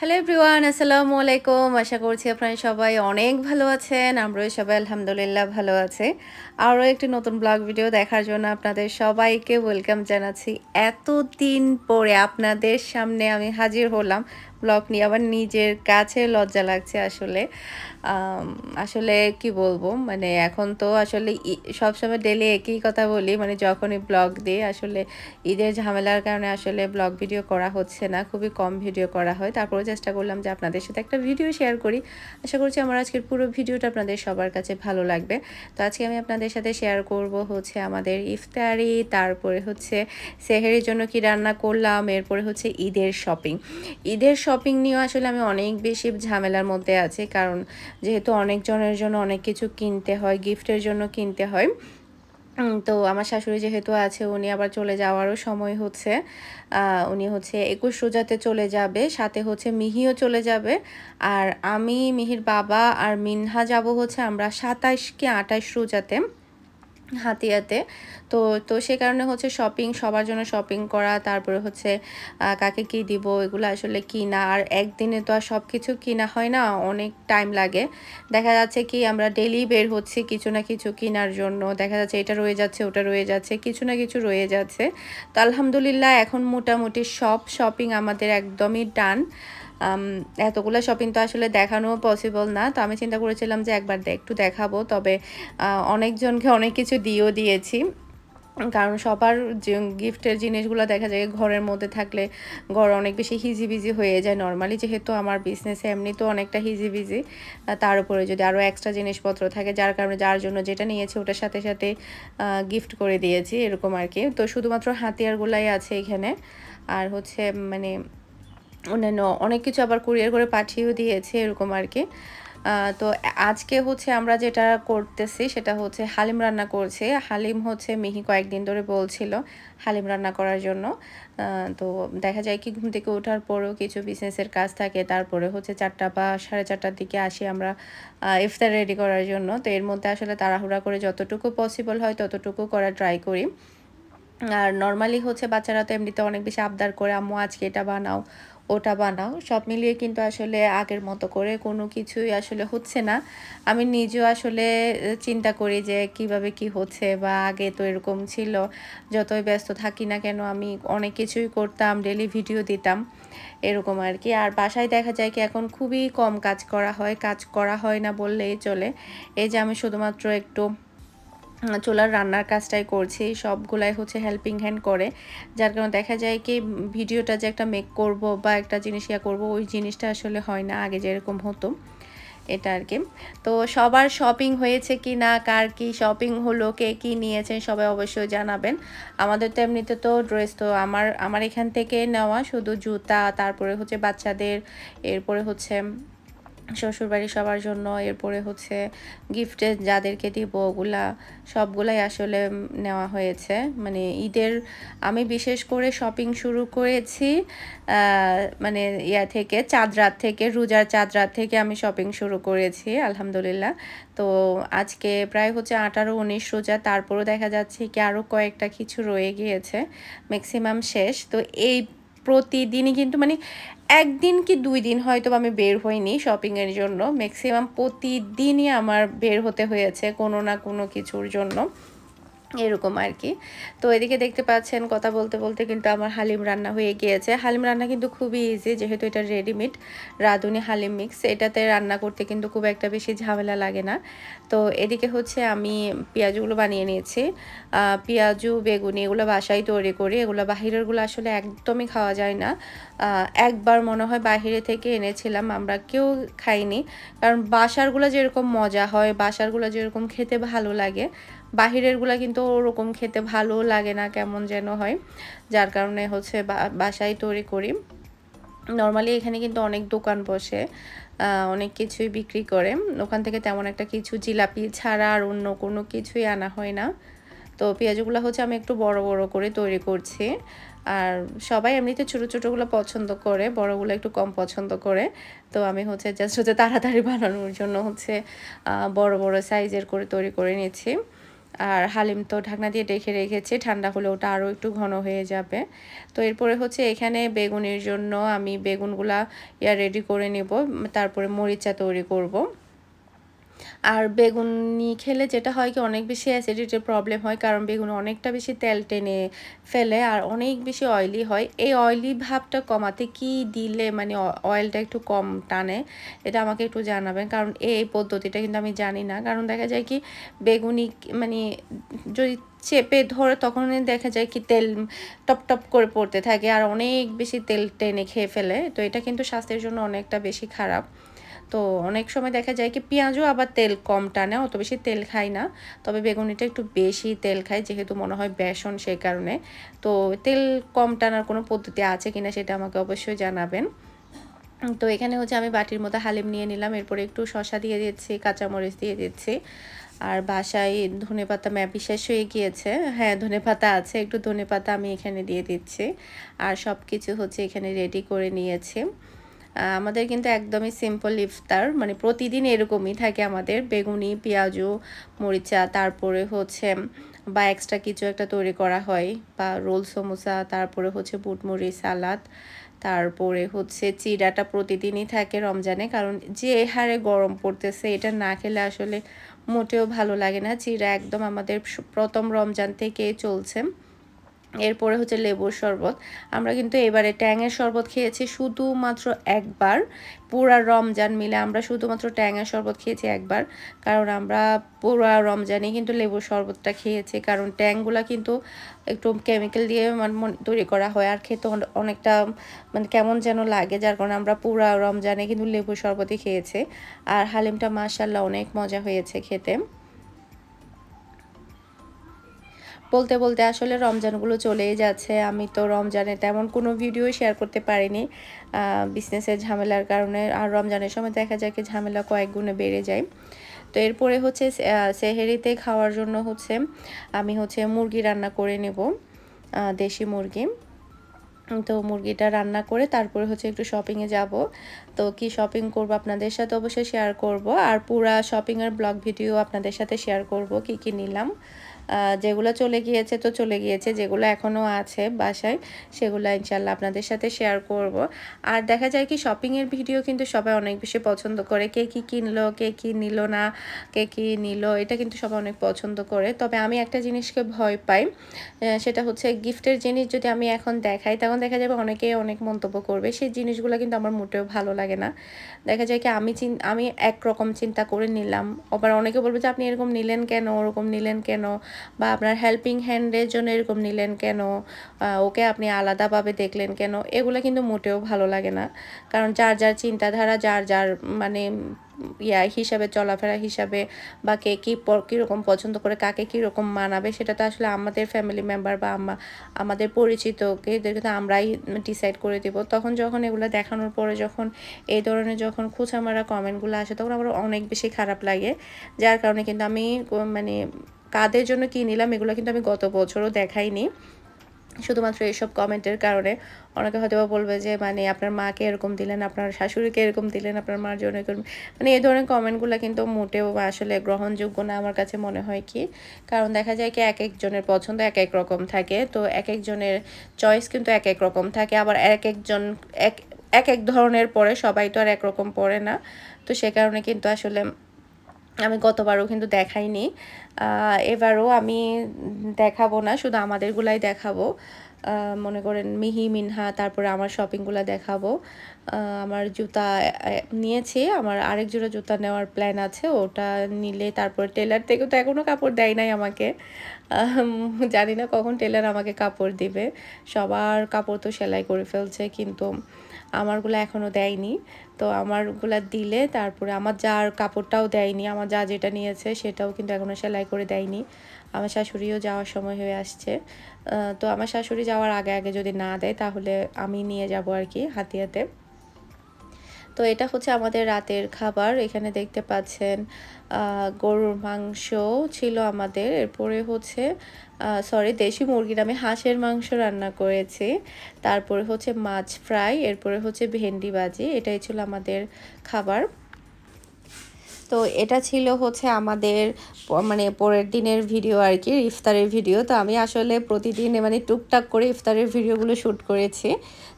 Hello everyone আসসালামু আলাইকুম আশা করছি আপনারা সবাই অনেক ভালো আছেন আমরাও সবাই আলহামদুলিল্লাহ ভালো আছে আরও একটি নতুন ব্লগ ভিডিও দেখার জন্য আপনাদের সবাইকে ওয়েলকাম জানাচ্ছি এতদিন পরে আপনাদের সামনে আমি হাজির হলাম ব্লগ নিয়ে আমার নিজের কাছে লজ্জা লাগছে আসলে আসলে কি বলবো মানে এখন তো আসলে সবসময় ডেলি একই কথা বলি মানে যখনই ব্লগ দিই আসলে ঈদের ঝামেলার কারণে আসলে ব্লগ ভিডিও করা হচ্ছে না খুবই কম ভিডিও করা হয় তারপরেও চেষ্টা করলাম যে আপনাদের সাথে একটা ভিডিও শেয়ার করি আশা করছি আমার আজকের পুরো ভিডিওটা আপনাদের সবার কাছে ভালো লাগবে তো আজকে আমি আপনাদের সাথে শেয়ার করব হচ্ছে আমাদের ইফতারি তারপরে হচ্ছে সেহেরির জন্য কি রান্না করলাম এরপরে হচ্ছে ঈদের শপিং ঈদের শপিং নিয়ে আসলে আমি অনেক বেশি ঝামেলার মধ্যে আছি কারণ যেহেতু অনেকজনের জন্য অনেক কিছু কিনতে হয় গিফটের জন্য কিনতে হয় তো আমার শাশুড়ি যেহেতু আছে উনি আবার চলে যাওয়ারও সময় হচ্ছে উনি হচ্ছে একুশ রোজাতে চলে যাবে সাথে হচ্ছে মিহিও চলে যাবে আর আমি মিহির বাবা আর মিনহা যাব হচ্ছে আমরা সাতাইশ কি আটাইশ রোজাতে হাতিয়াতে তো তো সে কারণে হচ্ছে শপিং সবার জন্য শপিং করা তারপরে হচ্ছে কাকে কি দিব এগুলো আসলে কিনা আর একদিনে তো আর সব কিছু কিনা হয় না অনেক টাইম লাগে দেখা যাচ্ছে কি আমরা ডেলি বের হচ্ছি কিছু না কিছু কেনার জন্য দেখা যাচ্ছে এটা রয়ে যাচ্ছে ওটা রয়ে যাচ্ছে কিছু না কিছু রয়ে যাচ্ছে তো আলহামদুলিল্লাহ এখন মোটামুটি সব শপিং আমাদের একদমই ডান এতগুলো শপিং তো আসলে দেখানো পসিবল না তো আমি চিন্তা করেছিলাম যে একবার একটু দেখাবো তবে অনেকজনকে অনেক কিছু দিয়েও দিয়েছি কারণ সবার গিফটের জিনিসগুলো দেখা যায় ঘরের মধ্যে থাকলে ঘর অনেক বেশি হিজিবিজি হয়ে যায় নর্মালি যেহেতু আমার বিজনেসে এমনি তো অনেকটা হিজিবিজি তার উপরে যদি আরও এক্সট্রা জিনিসপত্র থাকে যার কারণে যার জন্য যেটা নিয়েছি ওটার সাথে সাথে গিফট করে দিয়েছি এরকম আর কি তো শুধুমাত্র হাতিয়ারগুলাই আছে এখানে আর হচ্ছে মানে অন্যান্য অনেক কিছু আবার কুরিয়ার করে পাঠিয়েও দিয়েছে এরকম আর কি তো আজকে হচ্ছে আমরা যেটা করতেছি সেটা হচ্ছে হালিম রান্না করছে হালিম হচ্ছে মিহি কয়েকদিন ধরে বলছিল হালিম রান্না করার জন্য তো দেখা যায় কি ঘুম থেকে ওঠার পরেও কিছু বিজনেসের কাজ থাকে তারপরে হচ্ছে চারটা বা সাড়ে চারটার দিকে আসি আমরা ইফতার রেডি করার জন্য তো এর মধ্যে আসলে তাড়াহুড়া করে যতটুকু পসিবল হয় ততটুকু করা ট্রাই করি আর নর্মালি হচ্ছে বাচ্চারা তো এমনিতে অনেক বেশি আবদার করে আম্মু আজকে এটা বানাও ওটা বানাও সব মিলিয়ে কিন্তু আসলে আগের মতো করে কোনো কিছুই আসলে হচ্ছে না আমি নিজেও আসলে চিন্তা করি যে কিভাবে কি হচ্ছে বা আগে তো এরকম ছিল যতই ব্যস্ত থাকি না কেন আমি অনেক কিছুই করতাম ডেলি ভিডিও দিতাম এরকম আর কি আর বাসায় দেখা যায় কি এখন খুবই কম কাজ করা হয় কাজ করা হয় না বললেই চলে এই যে আমি শুধুমাত্র একটু চোলার রান্নার কাজটাই করছি সবগুলাই হচ্ছে হেল্পিং হ্যান্ড করে যার কারণে দেখা যায় কি ভিডিওটা যে একটা মেক করব বা একটা জিনিস ইয়া করবো ওই জিনিসটা আসলে হয় না আগে যেরকম হতো এটা আর কি তো সবার শপিং হয়েছে কি না কার কি শপিং হলো কে কি নিয়েছেন সবাই অবশ্যই জানাবেন আমাদের তো এমনিতে তো ড্রেস তো আমার আমার এখান থেকে নেওয়া শুধু জুতা তারপরে হচ্ছে বাচ্চাদের এরপরে হচ্ছে শ্বশুরবাড়ি সবার জন্য এরপরে হচ্ছে গিফটে যাদেরকে দিব ওগুলা সবগুলাই আসলে নেওয়া হয়েছে মানে ঈদের আমি বিশেষ করে শপিং শুরু করেছি মানে ইয়া থেকে চাঁদ রাত থেকে রোজার চাঁদ রাত থেকে আমি শপিং শুরু করেছি আলহামদুলিল্লাহ তো আজকে প্রায় হচ্ছে আঠারো উনিশ রোজা তারপরও দেখা যাচ্ছে কি আরও কয়েকটা কিছু রয়ে গিয়েছে ম্যাক্সিমাম শেষ তো এই প্রতিদিনই কিন্তু মানে একদিন কি দুই দিন হয়তো আমি বের হইনি শপিংয়ের জন্য ম্যাক্সিমাম প্রতিদিনই আমার বের হতে হয়েছে কোনো না কোনো কিছুর জন্য এরকম আর কি তো এদিকে দেখতে পাচ্ছেন কথা বলতে বলতে কিন্তু আমার হালিম রান্না হয়ে গিয়েছে হালিম রান্না কিন্তু খুবই ইজি যেহেতু এটা রেডিমেড রাঁধুনি হালিম মিক্স এটাতে রান্না করতে কিন্তু খুব একটা বেশি ঝামেলা লাগে না তো এদিকে হচ্ছে আমি পেঁয়াজগুলো বানিয়ে নিয়েছি পেঁয়াজু বেগুনি এগুলো বাসায় তৈরি করি এগুলো বাহিরেরগুলো আসলে একদমই খাওয়া যায় না একবার মনে হয় বাহিরে থেকে এনেছিলাম আমরা কেউ খাইনি কারণ বাসারগুলো যেরকম মজা হয় বাসারগুলো যেরকম খেতে ভালো লাগে বাহিরেরগুলা কিন্তু ওরকম খেতে ভালো লাগে না কেমন যেন হয় যার কারণে হচ্ছে বাসায় তৈরি করি নর্মালি এখানে কিন্তু অনেক দোকান বসে অনেক কিছুই বিক্রি করে ওখান থেকে তেমন একটা কিছু জিলাপি ছাড়া আর অন্য কোনো কিছুই আনা হয় না তো পেঁয়াজগুলো হচ্ছে আমি একটু বড় বড় করে তৈরি করছি আর সবাই এমনিতে ছোটো ছোটোগুলো পছন্দ করে বড়গুলো একটু কম পছন্দ করে তো আমি হচ্ছে জাস্ট হচ্ছে তাড়াতাড়ি বানানোর জন্য হচ্ছে বড় বড় সাইজের করে তৈরি করে নিয়েছি আর হালিম তো ঢাকনা দিয়ে ডেকে রেখেছি ঠান্ডা হলে ওটা আরও একটু ঘন হয়ে যাবে তো এরপরে হচ্ছে এখানে বেগুনের জন্য আমি বেগুনগুলা ইয়া রেডি করে নেব তারপরে মরিচা তৈরি করব। আর বেগুনি খেলে যেটা হয় কি অনেক বেশি অ্যাসিডিটির প্রবলেম হয় কারণ বেগুন অনেকটা বেশি তেল টেনে ফেলে আর অনেক বেশি অয়েলি হয় এই অয়েলি ভাবটা কমাতে কি দিলে মানে অয়েলটা একটু কম টানে এটা আমাকে একটু জানাবেন কারণ এই পদ্ধতিটা কিন্তু আমি জানি না কারণ দেখা যায় কি বেগুনি মানে যদি চেপে ধরে তখন দেখা যায় কি তেল টপ টপ করে পড়তে থাকে আর অনেক বেশি তেল টেনে খেয়ে ফেলে তো এটা কিন্তু স্বাস্থ্যের জন্য অনেকটা বেশি খারাপ তো অনেক সময় দেখা যায় কি পেঁয়াজও আবার তেল কম টানে অত বেশি তেল খায় না তবে বেগুনিটা একটু বেশি তেল খায় যেহেতু মনে হয় বেসন সেই কারণে তো তেল কম টানার কোনো পদ্ধতি আছে কিনা সেটা আমাকে অবশ্যই জানাবেন তো এখানে হচ্ছে আমি বাটির মতো হালিম নিয়ে নিলাম এরপরে একটু শশা দিয়ে দিচ্ছি কাঁচামরিচ দিয়ে দিচ্ছি আর বাসায় ধনে পাতা ম্যাপি শেষ হয়ে গিয়েছে হ্যাঁ ধনে পাতা আছে একটু ধনে পাতা আমি এখানে দিয়ে দিচ্ছি আর সব কিছু হচ্ছে এখানে রেডি করে নিয়েছি আমাদের কিন্তু একদমই সিম্পল ইফতার মানে প্রতিদিন এরকমই থাকে আমাদের বেগুনি পেঁয়াজু মরিচা তারপরে হচ্ছে বা এক্সট্রা কিছু একটা তৈরি করা হয় বা রোল সমোসা তারপরে হচ্ছে বুটমুড়ি সালাদ তারপরে হচ্ছে চিড়াটা প্রতিদিনই থাকে রমজানে কারণ যে হারে গরম পড়তেছে এটা না খেলে আসলে মোটেও ভালো লাগে না চিড়া একদম আমাদের প্রথম রমজান থেকে চলছে এরপরে হচ্ছে লেবুর শরবত আমরা কিন্তু এবারে ট্যাঙের শরবত খেয়েছি শুধুমাত্র একবার পুরা রমজান মিলে আমরা শুধুমাত্র ট্যাঙের শরবত খেয়েছি একবার কারণ আমরা পুরা রমজানে কিন্তু লেবুর শরবতটা খেয়েছি কারণ ট্যাংগুলা কিন্তু একটু কেমিক্যাল দিয়ে মানে তৈরি করা হয় আর খেতে অনেকটা মানে কেমন যেন লাগে যার কারণে আমরা পুরা রমজানে কিন্তু লেবুর শরবতই খেয়েছি আর হালিমটা মাসাল্লাহ অনেক মজা হয়েছে খেতে বলতে বলতে আসলে রমজানগুলো চলেই যাচ্ছে আমি তো রমজানে তেমন কোনো ভিডিও শেয়ার করতে পারিনি বিজনেসের ঝামেলার কারণে আর রমজানের সময় দেখা যায় কি ঝামেলা কয়েক গুণে বেড়ে যায় তো এরপরে হচ্ছে সেহেরিতে খাওয়ার জন্য হচ্ছে আমি হচ্ছে মুরগি রান্না করে নেব দেশি মুরগি তো মুরগিটা রান্না করে তারপরে হচ্ছে একটু শপিংয়ে যাব তো কি শপিং করব আপনাদের সাথে অবশ্যই শেয়ার করব আর পুরা শপিংয়ের ব্লগ ভিডিও আপনাদের সাথে শেয়ার করব কি কি নিলাম যেগুলো চলে গিয়েছে তো চলে গিয়েছে যেগুলো এখনও আছে বাসায় সেগুলো ইনশাল্লাহ আপনাদের সাথে শেয়ার করব আর দেখা যায় কি শপিংয়ের ভিডিও কিন্তু সবাই অনেক বেশি পছন্দ করে কে কী কিনলো কে কী নিল না কে কী নিল এটা কিন্তু সবাই অনেক পছন্দ করে তবে আমি একটা জিনিসকে ভয় পাই সেটা হচ্ছে গিফটের জিনিস যদি আমি এখন দেখাই তখন দেখা যাবে অনেকেই অনেক মন্তব্য করবে সেই জিনিসগুলো কিন্তু আমার মোটেও ভালো লাগে না দেখা যায় কি আমি চিন আমি একরকম চিন্তা করে নিলাম আবার অনেকে বলবে যে আপনি এরকম নিলেন কেন ওরকম নিলেন কেন বা আপনার হেল্পিং হ্যান্ডের জন্য এরকম নিলেন কেন ওকে আপনি আলাদাভাবে দেখলেন কেন এগুলো কিন্তু মোটেও ভালো লাগে না কারণ যার যার চিন্তাধারা যার যার মানে ইয়া হিসাবে চলাফেরা হিসাবে বা কে কী কীরকম পছন্দ করে কাকে কীরকম মানাবে সেটা তো আসলে আমাদের ফ্যামিলি মেম্বার বা আমাদের পরিচিত এদেরকে তো আমরাই ডিসাইড করে দেব তখন যখন এগুলো দেখানোর পরে যখন এই ধরনের যখন খুচামারা কমেন্টগুলো আসে তখন আমার অনেক বেশি খারাপ লাগে যার কারণে কিন্তু আমি মানে কাদের জন্য কি নিলাম এগুলো কিন্তু আমি গত বছরও দেখাইনি শুধুমাত্র এইসব কমেন্টের কারণে অনেকে হয়তো বলবে যে মানে আপনার মাকে এরকম দিলেন আপনার শাশুড়িকে এরকম দিলেন আপনার মার জন্য এরকম মানে এই ধরনের কমেন্টগুলো কিন্তু মোটেও আসলে গ্রহণযোগ্য না আমার কাছে মনে হয় কি কারণ দেখা যায় কি এক একজনের পছন্দ এক এক রকম থাকে তো এক একজনের চয়েস কিন্তু এক এক রকম থাকে আবার এক একজন এক এক ধরনের পরে সবাই তো আর একরকম পড়ে না তো সে কারণে কিন্তু আসলে আমি গতবারও কিন্তু দেখাইনি এবারও আমি দেখাবো না শুধু আমাদেরগুলাই দেখাবো মনে করেন মিহি মিনহা তারপরে আমার শপিংগুলো দেখাবো আমার জুতা নিয়েছি আমার আরেক জোড়া জুতা নেওয়ার প্ল্যান আছে ওটা নিলে তারপর টেলার থেকে তো এখনও কাপড় দেয় নাই আমাকে জানি না কখন টেলার আমাকে কাপড় দিবে সবার কাপড় তো সেলাই করে ফেলছে কিন্তু আমারগুলো এখনও দেয়নি তো আমারগুলা দিলে তারপরে আমার যার কাপড়টাও দেয়নি আমার যা যেটা নিয়েছে সেটাও কিন্তু এখনও সেলাই করে দেয়নি আমার শাশুড়িও যাওয়ার সময় হয়ে আসছে তো আমার শাশুড়ি যাওয়ার আগে আগে যদি না দেয় তাহলে আমি নিয়ে যাব আর কি হাতিয়াতে তো এটা হচ্ছে আমাদের রাতের খাবার এখানে দেখতে পাচ্ছেন গরুর মাংস ছিল আমাদের এরপরে হচ্ছে সরি দেশি মুরগি আমি হাঁসের মাংস রান্না করেছি তারপরে হচ্ছে মাছ ফ্রাই এরপরে হচ্ছে ভেন্ডি ভাজি এটাই ছিল আমাদের খাবার তো এটা ছিল হচ্ছে আমাদের মানে পরের দিনের ভিডিও আর কি ইফতারের ভিডিও তো আমি আসলে প্রতিদিন মানে টুকটাক করে ইফতারের ভিডিওগুলো শ্যুট করেছি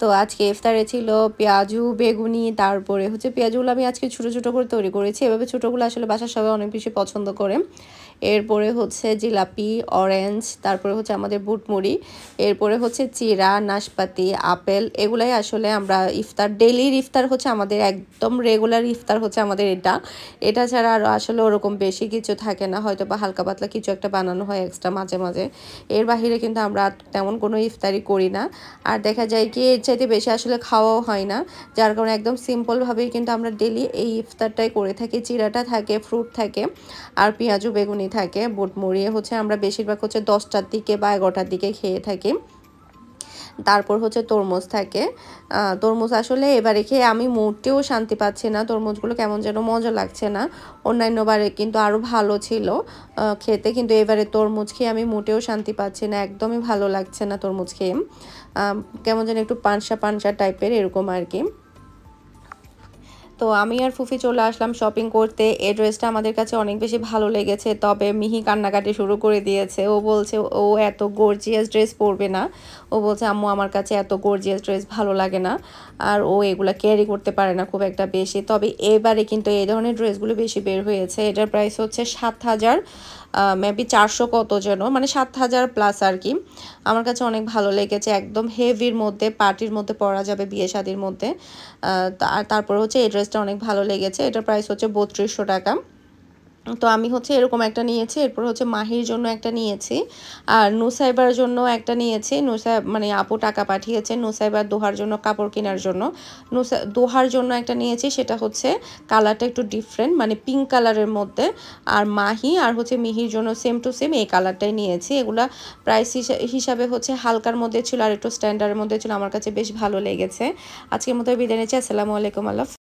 তো আজকে ইফতারে ছিল পেঁয়াজু বেগুনি তারপরে হচ্ছে পেঁয়াজগুলো আমি আজকে ছোটো ছোটো করে তৈরি করেছি এভাবে ছোটোগুলো আসলে বাসার সবাই অনেক বেশি পছন্দ করে এরপরে হচ্ছে জিলাপি অরেঞ্জ তারপরে হচ্ছে আমাদের বুটমুড়ি এরপরে হচ্ছে চিরা নাশপাতি আপেল এগুলাই আসলে আমরা ইফতার ডেলির ইফতার হচ্ছে আমাদের একদম রেগুলার ইফতার হচ্ছে আমাদের এটা এটা ছাড়া আর আসলে ওরকম বেশি কিছু থাকে না হয়তো বা হালকা পাতলা কিছু একটা বানানো হয় এক্সট্রা মাঝে মাঝে এর বাহিরে কিন্তু আমরা তেমন কোনো ইফতারি করি না আর দেখা যায় কি এর চাইতে বেশি আসলে খাওয়াও হয় না যার কারণে একদম সিম্পলভাবেই কিন্তু আমরা ডেলি এই ইফতারটাই করে থাকি চিরাটা থাকে ফ্রুট থাকে আর পেঁয়াজু বেগুনি থাকে বোট মরিয়ে হচ্ছে আমরা বেশিরভাগ হচ্ছে দশটার দিকে বা এগারোটার দিকে খেয়ে থাকি তারপর হচ্ছে তরমুজ থাকে তরমুজ আসলে এবারে খেয়ে আমি মুটেও শান্তি পাচ্ছি না তরমুজগুলো কেমন যেন মজা লাগছে না অন্যান্যবারে কিন্তু আরও ভালো ছিল খেতে কিন্তু এবারে তরমুজ খেয়ে আমি মুটেও শান্তি পাচ্ছি না একদমই ভালো লাগছে না তরমুজ খেয়ে কেমন যেন একটু পানসা পানসা টাইপের এরকম আর কি তো আমি আর ফুফি চলে আসলাম শপিং করতে এই ড্রেসটা আমাদের কাছে অনেক বেশি ভালো লেগেছে তবে মিহি কান্নাকাটি শুরু করে দিয়েছে ও বলছে ও এত গর্জিয়াস ড্রেস পরবে না ও বলছে আম্মু আমার কাছে এত গর্জিয়াস ড্রেস ভালো লাগে না আর ও এগুলো ক্যারি করতে পারে না খুব একটা বেশি তবে এবারে কিন্তু এই ধরনের ড্রেসগুলো বেশি বের হয়েছে এটার প্রাইস হচ্ছে সাত হাজার মেবি চারশো কত যেন মানে সাত হাজার প্লাস আর কি আমার কাছে অনেক ভালো লেগেছে একদম হেভির মধ্যে পার্টির মধ্যে পরা যাবে বিয়ে শাদির মধ্যে আর তারপর হচ্ছে এই ড্রেস ড্রেসটা অনেক ভালো লেগেছে এটার প্রাইস হচ্ছে বত্রিশশো টাকা তো আমি হচ্ছে এরকম একটা নিয়েছি এরপর হচ্ছে মাহির জন্য একটা নিয়েছি আর নুসাইবার জন্য একটা নিয়েছি নুসাই মানে আপু টাকা পাঠিয়েছে নুসাইবার দোহার জন্য কাপড় কেনার জন্য নুসা দোহার জন্য একটা নিয়েছি সেটা হচ্ছে কালারটা একটু ডিফারেন্ট মানে পিঙ্ক কালারের মধ্যে আর মাহি আর হচ্ছে মিহির জন্য সেম টু সেম এই কালারটাই নিয়েছি এগুলা প্রাইস হিসাবে হচ্ছে হালকার মধ্যে ছিল আর একটু স্ট্যান্ডার্ডের মধ্যে ছিল আমার কাছে বেশ ভালো লেগেছে আজকের মতো বিদায় নিয়েছি আসসালামু আলাইকুম আল্লাহ